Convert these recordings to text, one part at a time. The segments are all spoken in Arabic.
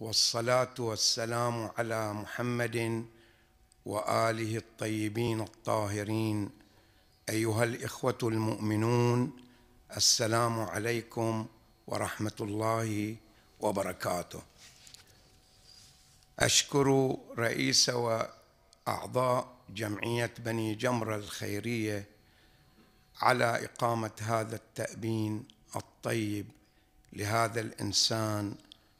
والصلاه والسلام على محمد واله الطيبين الطاهرين ايها الاخوه المؤمنون السلام عليكم ورحمه الله وبركاته اشكر رئيس واعضاء جمعيه بني جمره الخيريه على اقامه هذا التابين الطيب لهذا الانسان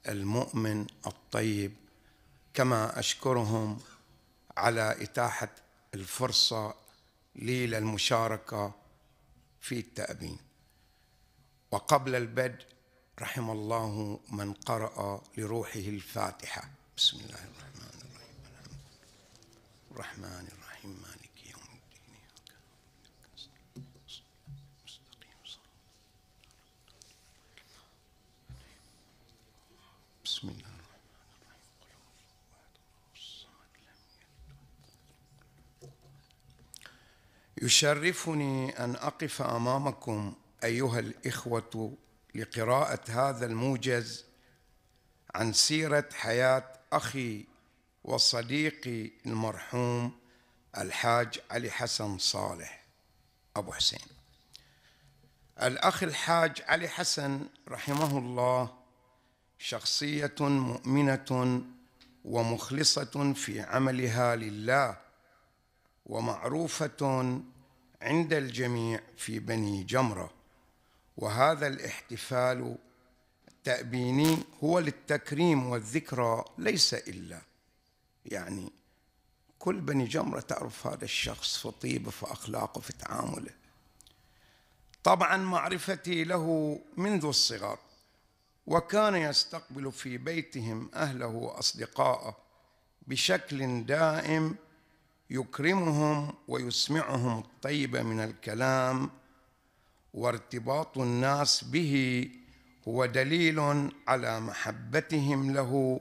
المؤمن الطيب كما اشكرهم على اتاحه الفرصه لي للمشاركه في التأبين وقبل البدء رحم الله من قرأ لروحه الفاتحة بسم الله الرحمن الرحيم الرحمن الرحيم مالك يشرفني ان اقف امامكم ايها الاخوه لقراءه هذا الموجز عن سيره حياه اخي وصديقي المرحوم الحاج علي حسن صالح ابو حسين الاخ الحاج علي حسن رحمه الله شخصيه مؤمنه ومخلصه في عملها لله ومعروفه عند الجميع في بني جمره وهذا الاحتفال التأبيني هو للتكريم والذكرى ليس إلا يعني كل بني جمرة تعرف هذا الشخص في طيبه في أخلاقه في تعامله طبعا معرفتي له منذ الصغر وكان يستقبل في بيتهم أهله وأصدقائه بشكل دائم يكرمهم ويسمعهم الطيب من الكلام وارتباط الناس به هو دليل على محبتهم له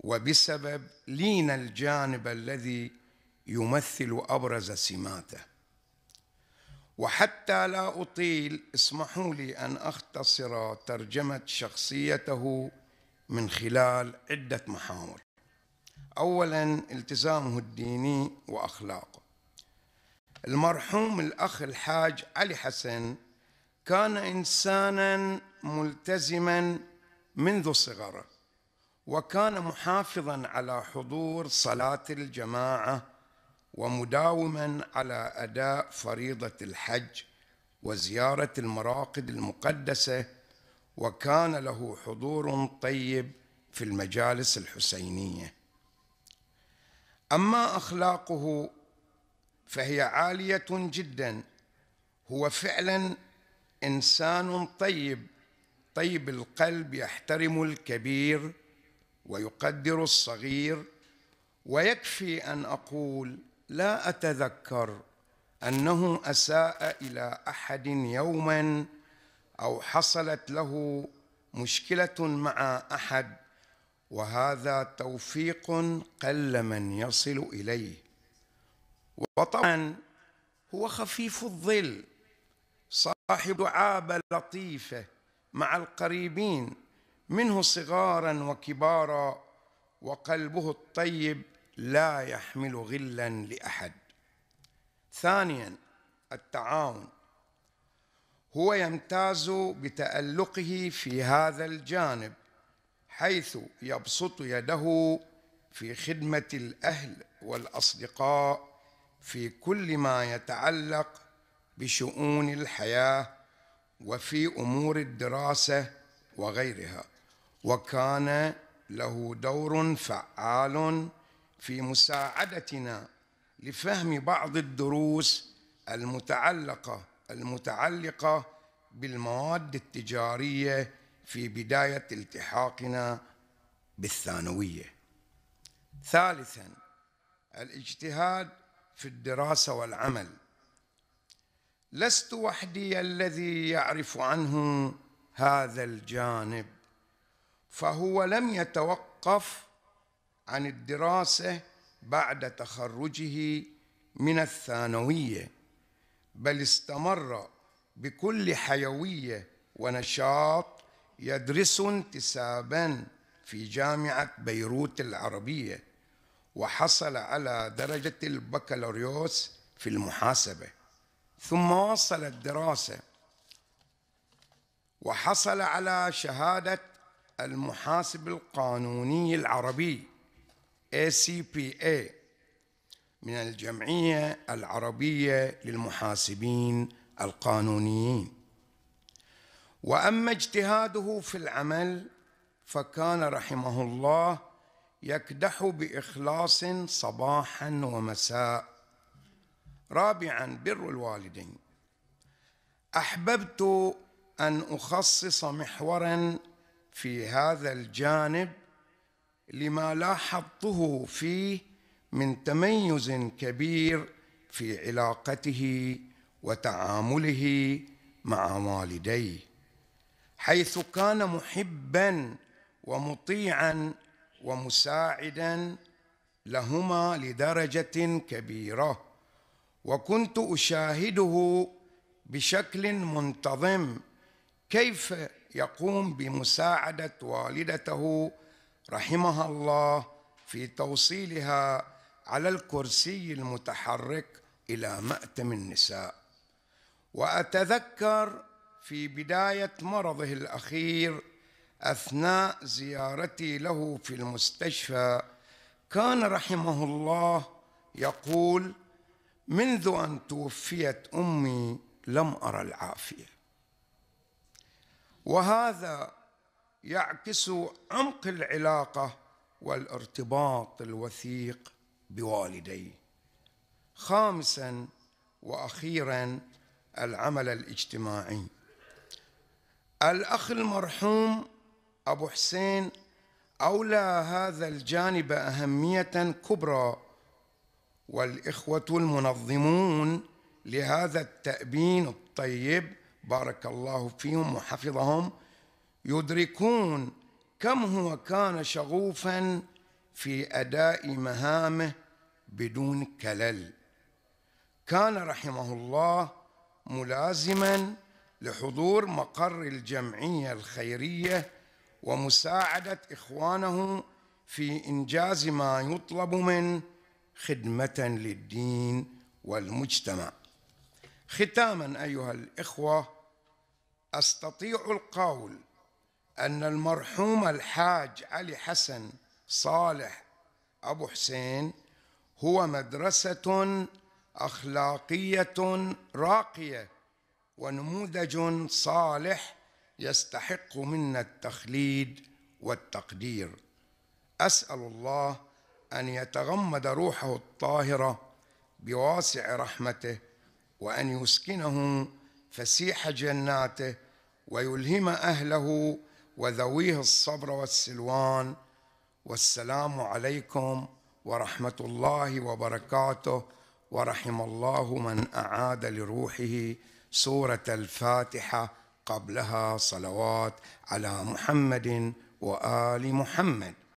وبسبب لين الجانب الذي يمثل ابرز سماته وحتى لا اطيل اسمحوا لي ان اختصر ترجمه شخصيته من خلال عده محاور اولا التزامه الديني واخلاقه المرحوم الاخ الحاج علي حسن كان انسانا ملتزما منذ صغره وكان محافظا على حضور صلاه الجماعه ومداوما على اداء فريضه الحج وزياره المراقد المقدسه وكان له حضور طيب في المجالس الحسينيه اما اخلاقه فهي عاليه جدا هو فعلا انسان طيب طيب القلب يحترم الكبير ويقدر الصغير ويكفي ان اقول لا اتذكر انه اساء الى احد يوما او حصلت له مشكله مع احد وهذا توفيق قل من يصل اليه وطبعا هو خفيف الظل صاحب عابه لطيفه مع القريبين منه صغارا وكبارا وقلبه الطيب لا يحمل غلا لاحد ثانيا التعاون هو يمتاز بتالقه في هذا الجانب حيث يبسط يده في خدمه الاهل والاصدقاء في كل ما يتعلق بشؤون الحياه وفي امور الدراسه وغيرها وكان له دور فعال في مساعدتنا لفهم بعض الدروس المتعلقه المتعلقه بالمواد التجاريه في بداية التحاقنا بالثانوية ثالثا الاجتهاد في الدراسة والعمل لست وحدي الذي يعرف عنه هذا الجانب فهو لم يتوقف عن الدراسة بعد تخرجه من الثانوية بل استمر بكل حيوية ونشاط يدرس انتسابا في جامعة بيروت العربية وحصل على درجة البكالوريوس في المحاسبة ثم واصل الدراسة وحصل على شهادة المحاسب القانوني العربي ACPA من الجمعية العربية للمحاسبين القانونيين واما اجتهاده في العمل فكان رحمه الله يكدح باخلاص صباحا ومساء رابعا بر الوالدين احببت ان اخصص محورا في هذا الجانب لما لاحظته فيه من تميز كبير في علاقته وتعامله مع والديه حيث كان محبا ومطيعا ومساعدا لهما لدرجه كبيره وكنت اشاهده بشكل منتظم كيف يقوم بمساعده والدته رحمها الله في توصيلها على الكرسي المتحرك الى ماتم النساء واتذكر في بداية مرضه الأخير أثناء زيارتي له في المستشفى كان رحمه الله يقول منذ أن توفيت أمي لم أرى العافية وهذا يعكس عمق العلاقة والارتباط الوثيق بوالدي خامسا وأخيرا العمل الاجتماعي الأخ المرحوم أبو حسين أولى هذا الجانب أهمية كبرى والإخوة المنظمون لهذا التأبين الطيب بارك الله فيهم وحفظهم يدركون كم هو كان شغوفا في أداء مهامه بدون كلل كان رحمه الله ملازما لحضور مقر الجمعية الخيرية ومساعدة إخوانه في إنجاز ما يطلب من خدمة للدين والمجتمع ختاما أيها الإخوة أستطيع القول أن المرحوم الحاج علي حسن صالح أبو حسين هو مدرسة أخلاقية راقية ونموذج صالح يستحق منا التخليد والتقدير اسال الله ان يتغمد روحه الطاهره بواسع رحمته وان يسكنه فسيح جناته ويلهم اهله وذويه الصبر والسلوان والسلام عليكم ورحمه الله وبركاته ورحم الله من اعاد لروحه سوره الفاتحه قبلها صلوات على محمد وال محمد